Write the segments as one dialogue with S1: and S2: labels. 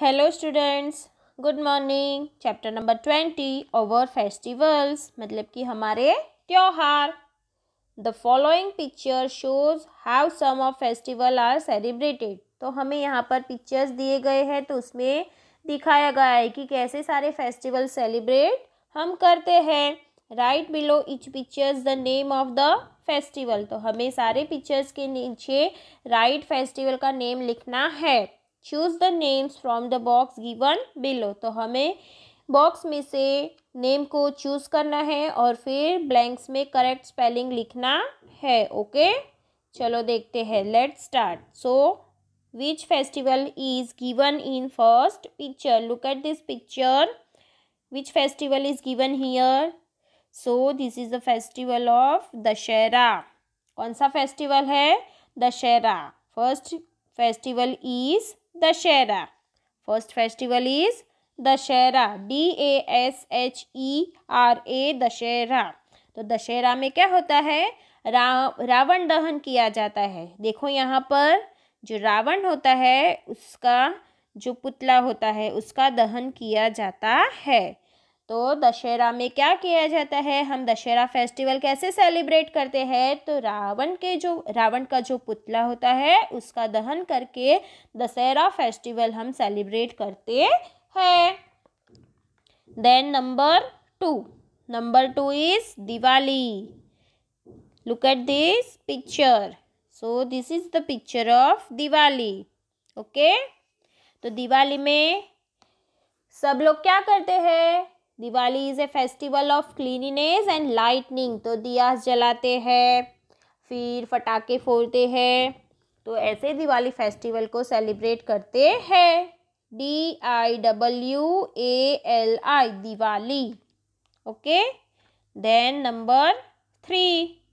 S1: Hello students good morning chapter number twenty our festivals मतलब कि हमारे त्यौहार the following picture shows how some of festival are celebrated तो हमें यहाँ पर पिक्चर्स दिए गए हैं तो उसमें दिखाया गया है कि कैसे सारे फेस्टिवल सेलिब्रेट हम करते हैं write below each pictures the name of the festival तो हमें सारे पिक्चर्स के नीचे राइट फेस्टिवल का नेम लिखना है choose the names from the box given below तो हमें बॉक्स में से नेम को चूज़ करना है और फिर ब्लैंक्स में करेक्ट स्पेलिंग लिखना है ओके चलो देखते हैं let start so which festival is given in first picture look at this picture which festival is given here so this is the festival of dashera kaun sa festival hai dashera first festival is Dussehra first festival is Dussehra D A S H E R A Dussehra तो दशहरा में क्या होता है रा, रावण दहन किया जाता है देखो यहाँ पर जो रावण होता है उसका जो पुतला होता है उसका दहन किया जाता है तो दशहरा में क्या किया जाता है हम दशहरा फेस्टिवल कैसे सेलिब्रेट करते हैं तो रावण के जो रावण का जो पुतला होता है उसका दहन करके दशहरा फेस्टिवल हम सेलिब्रेट करते हैं then number two number two is Diwali look at this picture so this is the picture of Diwali okay तो दिवाली में सब लोग क्या करते हैं Diwali is a festival of cleanliness and lightning तो दिया जलाते हैं फिर फटाके फोड़ते हैं तो ऐसे दिवाली फेस्टिवल को सेलिब्रेट करते हैं D I W A L I Diwali okay then number three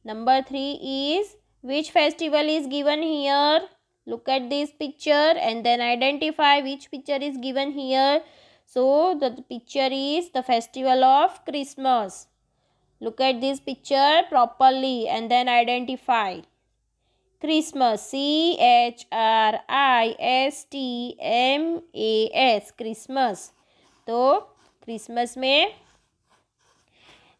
S1: number three is which festival is given here look at this picture and then identify which picture is given here So the picture is the festival of Christmas. Look at this picture properly and then identify. Christmas C H R I S T M A S Christmas तो christmas mein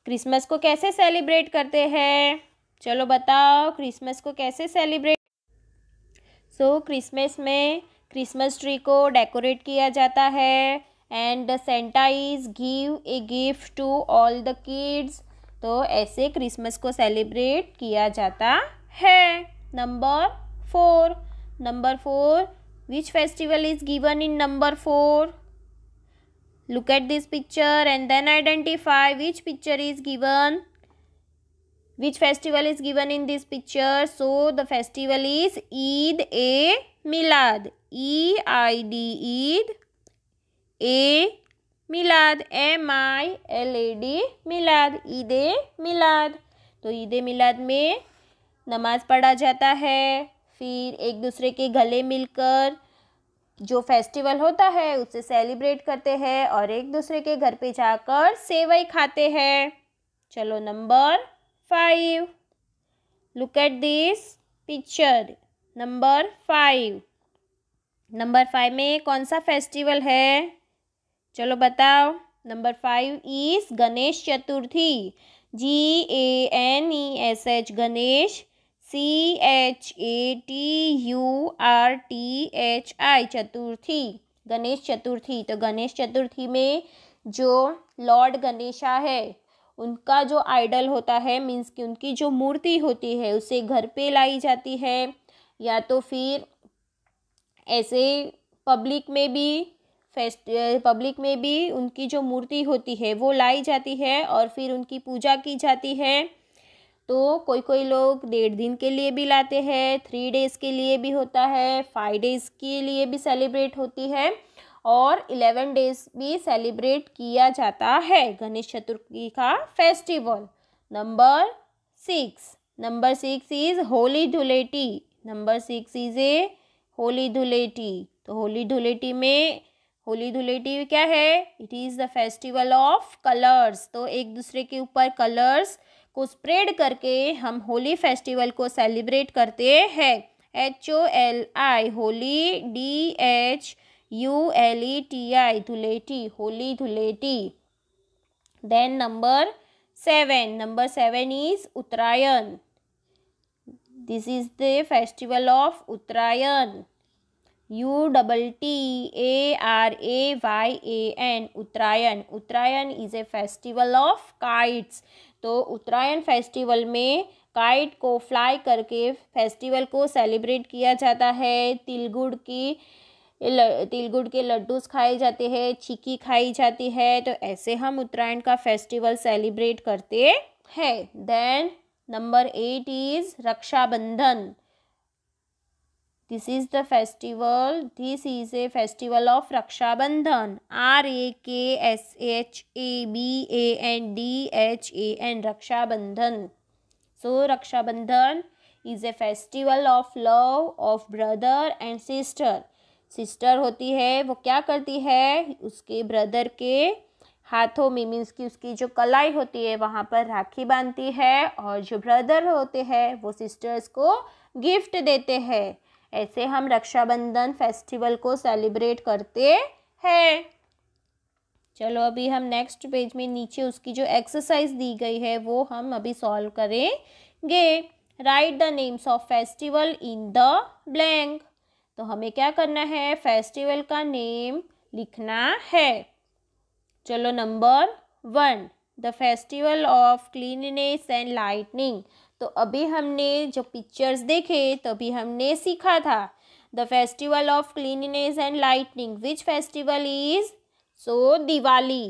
S1: Christmas को कैसे celebrate करते हैं चलो बताओ Christmas को कैसे celebrate so so, Christmas में क्रिसमस ट्री को डेकोरेट किया जाता है and Santa is give a gift to all the kids तो ऐसे क्रिसमस को सेलिब्रेट किया जाता है number four number four which festival is given in number four look at this picture and then identify which picture is given which festival is given in this picture so the festival is Eid e Milad E I D Eid e Milad M I L A D Milad Eid Milad तो ईद मिलाद में नमाज़ पढ़ा जाता है फिर एक दूसरे के गले मिलकर जो फेस्टिवल होता है उसे सेलिब्रेट करते हैं और एक दूसरे के घर पे जाकर सेवई खाते हैं चलो number five look at this picture number five number five में कौन सा फेस्टिवल है चलो बताओ number five is Ganesh Chaturthi G A N E S H Ganesh C H A T U R T H I Chaturthi Ganesh Chaturthi तो गणेश चतुर्थी में जो लॉर्ड गणेशा है उनका जो आइडल होता है मीन्स कि उनकी जो मूर्ति होती है उसे घर पे लाई जाती है या तो फिर ऐसे पब्लिक में भी फेस्ट पब्लिक में भी उनकी जो मूर्ति होती है वो लाई जाती है और फिर उनकी पूजा की जाती है तो कोई कोई लोग डेढ़ दिन के लिए भी लाते हैं थ्री डेज़ के लिए भी होता है फाइव डेज़ के लिए भी सेलिब्रेट होती है और इलेवन डेज़ भी सेलिब्रेट किया जाता है गणेश चतुर्थी का festival number six number six is Holi Dhuleti number six is a Holi Dhuleti तो होली धुलेटी में होली धुलेटी क्या है it is the festival of colours तो एक दूसरे के ऊपर कलर्स को स्प्रेड करके हम होली फेस्टिवल को सेलिब्रेट करते हैं H O L I Holi D H U L E T I Dhuleti Holi Dhuleti then number seven number seven is Uttarayan this is the festival of Uttarayan U double T A R A Y A N Uttarayan Uttarayan is a festival of kites तो Uttarayan festival में kite को fly करके festival को celebrate किया जाता है तिलगुड़ की तिलगुड़ के लड्डूस खाए जाते हैं चिक्की खाई जाती है तो ऐसे हम उत्तरायण का फेस्टिवल सेलिब्रेट करते हैं then number eight is Rakshabandhan this is the festival this is a festival of Rakshabandhan R A K S H A B A N D H A N Rakshabandhan so Rakshabandhan is a festival of love of brother and sister sister होती है वो क्या करती है उसके brother के हाथों में मीन्स की उसकी जो कलाई होती है वहाँ पर राखी बांधती है और जो ब्रदर होते हैं वो सिस्टर्स को गिफ्ट देते हैं ऐसे हम रक्षाबंधन फेस्टिवल को सेलिब्रेट करते हैं चलो अभी हम नेक्स्ट पेज में नीचे उसकी जो एक्सरसाइज दी गई है वो हम अभी सॉल्व करेंगे write the names of festival in the blank तो हमें क्या करना है फेस्टिवल का नेम लिखना है चलो number one the festival of cleanness and lightning तो अभी हमने जो पिक्चर्स देखे तभी अभी हमने सीखा था the festival of cleanness and lightning which festival is so Diwali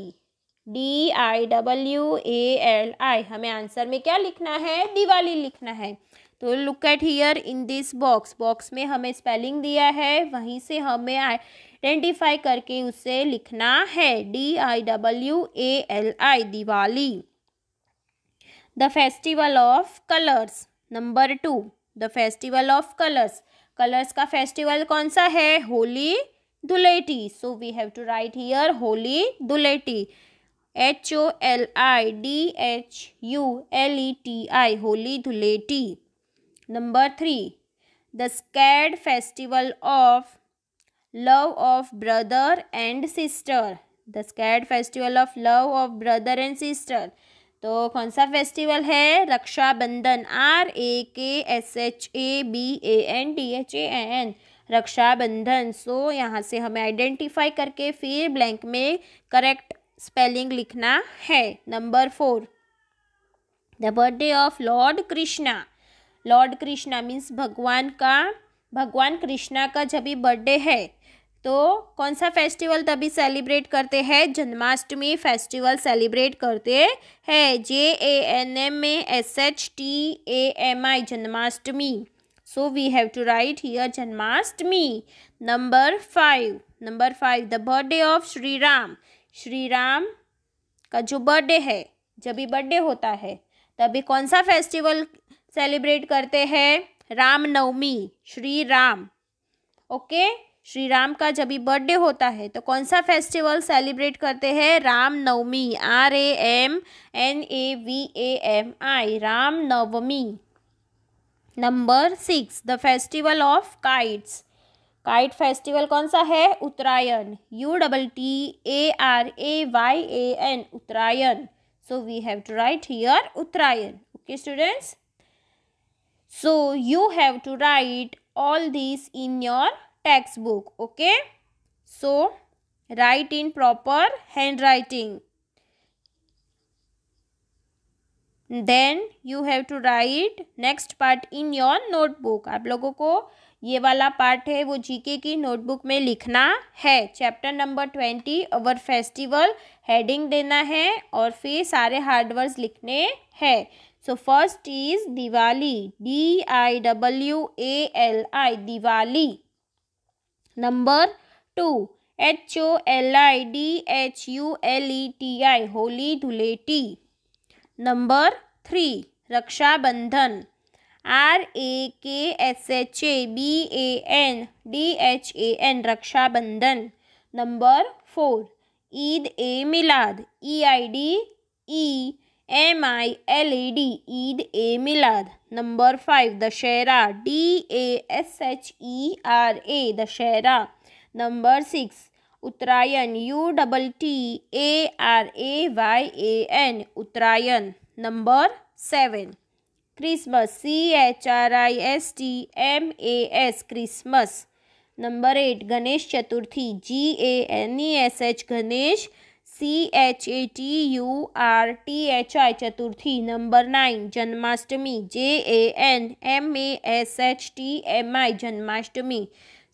S1: D I W A L I हमें आंसर में क्या लिखना है दिवाली लिखना है तो look at here in this box box में हमें स्पेलिंग दिया है वहीं से हमें आइडेंटिफाई करके उसे लिखना है D I W A L I Diwali the festival of colors number 2 the festival of colors colors ka festival kaun sa hai holi duleti so we have to write here holi duleti h o l i d h u l e t i holi duleti number 3 the scared festival of love of brother and sister the scared festival of love of brother and sister तो कौन सा festival है Rakshabandhan R A K S H A B A N D H A N Rakshabandhan so यहाँ से हमें identify करके फिर blank में करेक्ट स्पेलिंग लिखना है number four the birthday of lord Krishna lord Krishna means भगवान का भगवान कृष्णा का जब भी बर्थडे है तो कौन सा फेस्टिवल तभी सेलिब्रेट करते हैं जन्माष्टमी फेस्टिवल सेलिब्रेट करते हैं J A N M A S H T A M I Janmashtami so we have to write here Janmashtami number five number five the birthday of Shri Ram Shri Ram का जो बर्थडे है जब भी बर्थडे होता है तभी कौन सा फेस्टिवल सेलिब्रेट करते हैं रामनवमी श्री राम ओके okay? श्री राम का जब भी बर्थडे होता है तो कौन सा फेस्टिवल सेलिब्रेट करते हैं Ram Navami R A M N A V A M I Ram Navami number six the festival of kites kite festival कौन सा है Uttarayan U double T A R A Y A N Uttarayan so we have to write here Uttarayan okay students so you have to write all this in your textbook okay so write in proper handwriting then you have to right next part in your notebook आप लोगों को ये वाला part है वो GK की notebook में लिखना है chapter number twenty our festival heading देना है और फिर सारे हार्डवर्ड्स लिखने हैं so first is Diwali D I W A L I Diwali number two H O L I D H U L E T I Holi Dhuleti number three Rakshabandhan R A K S H A B A N D H A N Rakshabandhan number four Eid e Milad E I D E M I L E D Eid e Milad number five Dussehra D A S H E R A Dussehra number six Uttarayan U double T A R A Y A N Uttarayan number seven Christmas C H R I S T M A S Christmas number eight Ganesh Chaturthi G A N E S H Ganesh C H A T U R T H I Chaturthi number nine Janmashtami J A N M A S H T M I Janmashtami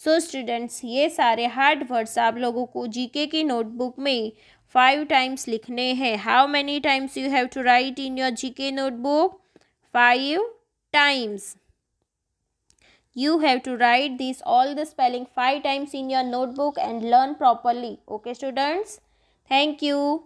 S1: so students ये सारे hard words आप लोगों को GK की notebook में five times लिखने हैं how many times you have to write in your GK notebook five times you have to write these all the spelling five times in your notebook and learn properly okay students Thank you.